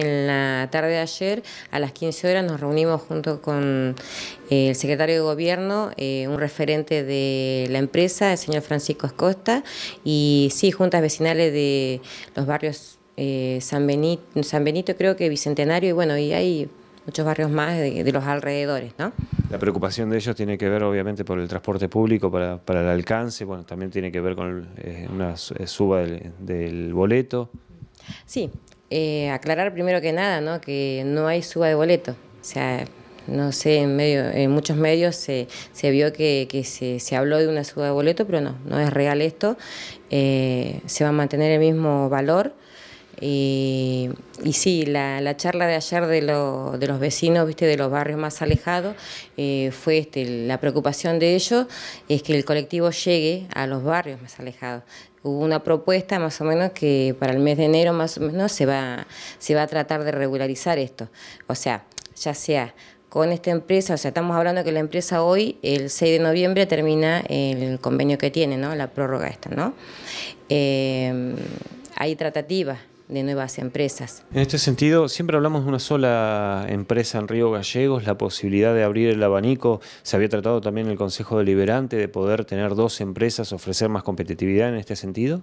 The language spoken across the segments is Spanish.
En la tarde de ayer, a las 15 horas, nos reunimos junto con eh, el secretario de Gobierno, eh, un referente de la empresa, el señor Francisco Escosta, y sí, juntas vecinales de los barrios eh, San, Benito, creo que Bicentenario, y bueno, y hay muchos barrios más de, los alrededores, ¿no? La preocupación de ellos tiene que ver obviamente por el transporte público, para, el alcance, bueno, también tiene que ver con una suba del boleto. Sí, eh, aclarar primero que nada, ¿no? Que no hay suba de boleto. O sea, no sé, en, medio, en muchos medios se, se vio que, se, se, habló de una suba de boleto, pero no, no es real esto. Eh, se va a mantener el mismo valor y y sí, la, charla de ayer de, lo, de, los vecinos, viste, de los barrios más alejados, eh, fue este, la preocupación de ellos es que el colectivo llegue a los barrios más alejados. Hubo una propuesta más o menos que para el mes de enero más o menos se va, se va a tratar de regularizar esto. O sea, ya sea con esta empresa, o sea, estamos hablando que la empresa hoy, el 6 de noviembre, termina el convenio que tiene, ¿no? La prórroga esta, ¿no? Eh, hay tratativas de nuevas empresas. En este sentido, siempre hablamos de una sola empresa en Río Gallegos, la posibilidad de abrir el abanico, se había tratado también el Consejo Deliberante de poder tener dos empresas, ofrecer más competitividad en este sentido.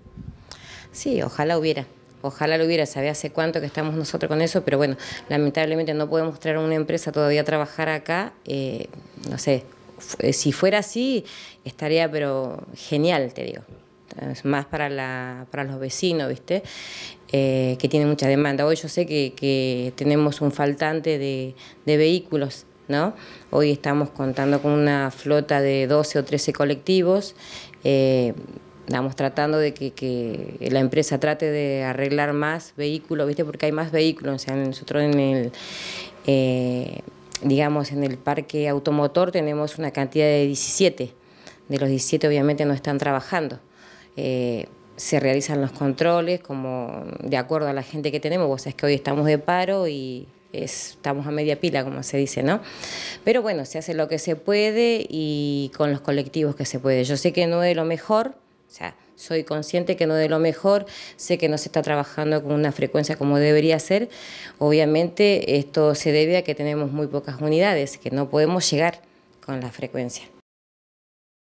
Sí, ojalá hubiera. Ojalá lo hubiera, sabía hace cuánto que estamos nosotros con eso, pero bueno, lamentablemente no podemos traer a una empresa todavía a trabajar acá, eh, no sé, eh, si fuera así, estaría pero genial, te digo. más para, la, para los vecinos, ¿viste? Eh, que tiene mucha demanda. Hoy yo sé que, tenemos un faltante de, vehículos, ¿no? Hoy estamos contando con una flota de 12 o 13 colectivos. Eh, estamos tratando de que, la empresa trate de arreglar más vehículos, ¿viste? Porque hay más vehículos. O sea, nosotros en el. Eh, digamos, en el parque automotor tenemos una cantidad de 17. De los 17 obviamente no están trabajando se realizan los controles como de acuerdo a la gente que tenemos. Vos sabés que hoy estamos de paro y estamos a media pila, como se dice, ¿no? Pero bueno, se hace lo que se puede y con los colectivos que se puede. Yo sé que no es lo mejor, o sea, soy consciente que no de lo mejor, sé que no se está trabajando con una frecuencia como debería ser. Obviamente esto se debe a que tenemos muy pocas unidades, que no podemos llegar con la frecuencia.